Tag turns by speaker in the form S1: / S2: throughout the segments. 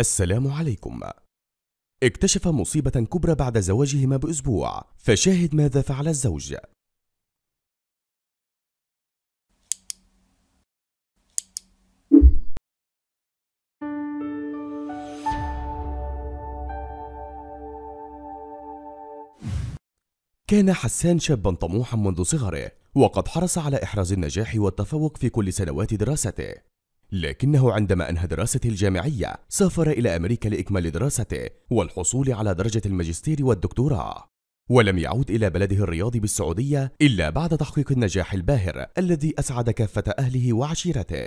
S1: السلام عليكم اكتشف مصيبة كبرى بعد زواجهما بأسبوع فشاهد ماذا فعل الزوج
S2: كان حسان شابا طموحا منذ صغره وقد حرص على إحراز النجاح والتفوق في كل سنوات دراسته لكنه عندما أنهى دراسته الجامعية سافر إلى أمريكا لإكمال دراسته والحصول على درجة الماجستير والدكتوراه ولم يعود إلى بلده الرياض بالسعودية إلا بعد تحقيق النجاح الباهر الذي أسعد كافة أهله وعشيرته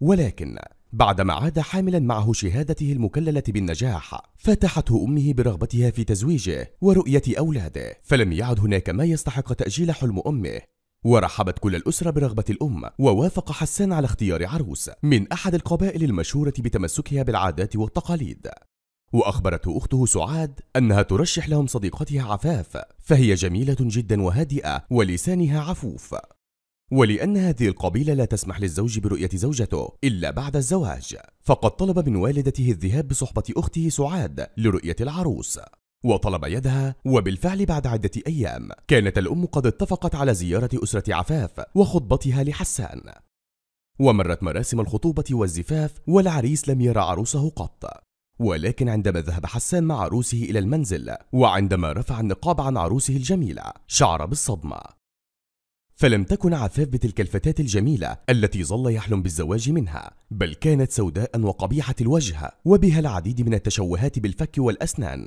S2: ولكن بعدما عاد حاملا معه شهادته المكللة بالنجاح فتحته أمه برغبتها في تزويجه ورؤية أولاده فلم يعد هناك ما يستحق تأجيل حلم أمه ورحبت كل الأسرة برغبة الأم ووافق حسان على اختيار عروس من أحد القبائل المشهورة بتمسكها بالعادات والتقاليد وأخبرته أخته سعاد أنها ترشح لهم صديقتها عفاف فهي جميلة جدا وهادئة ولسانها عفوف ولأن هذه القبيلة لا تسمح للزوج برؤية زوجته إلا بعد الزواج فقد طلب من والدته الذهاب بصحبة أخته سعاد لرؤية العروس وطلب يدها وبالفعل بعد عدة أيام كانت الأم قد اتفقت على زيارة أسرة عفاف وخطبتها لحسان ومرت مراسم الخطوبة والزفاف والعريس لم يرى عروسه قط ولكن عندما ذهب حسان مع عروسه إلى المنزل وعندما رفع النقاب عن عروسه الجميلة شعر بالصدمة فلم تكن عفاف بتلك الفتاة الجميلة التي ظل يحلم بالزواج منها بل كانت سوداء وقبيحة الوجه وبها العديد من التشوهات بالفك والأسنان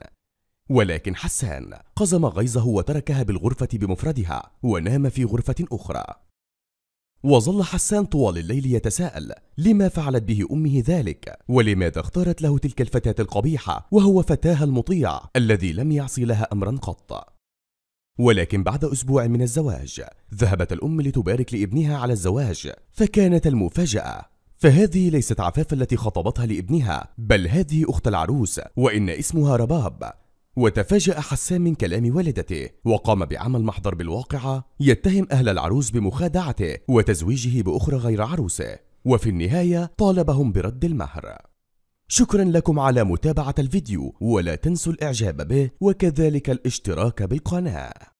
S2: ولكن حسان قزم غيظه وتركها بالغرفة بمفردها ونام في غرفة أخرى وظل حسان طوال الليل يتساءل لما فعلت به أمه ذلك ولماذا اختارت له تلك الفتاة القبيحة وهو فتاها المطيع الذي لم يعصي لها أمرا قط ولكن بعد أسبوع من الزواج ذهبت الأم لتبارك لابنها على الزواج فكانت المفاجأة فهذه ليست عفاف التي خطبتها لابنها بل هذه أخت العروس وإن اسمها رباب وتفاجأ حسان من كلام والدته وقام بعمل محضر بالواقعة يتهم أهل العروس بمخادعته وتزويجه بأخرى غير عروسه وفي النهاية طالبهم برد المهر شكرا لكم على متابعة الفيديو ولا تنسوا الإعجاب به وكذلك
S1: الاشتراك بالقناة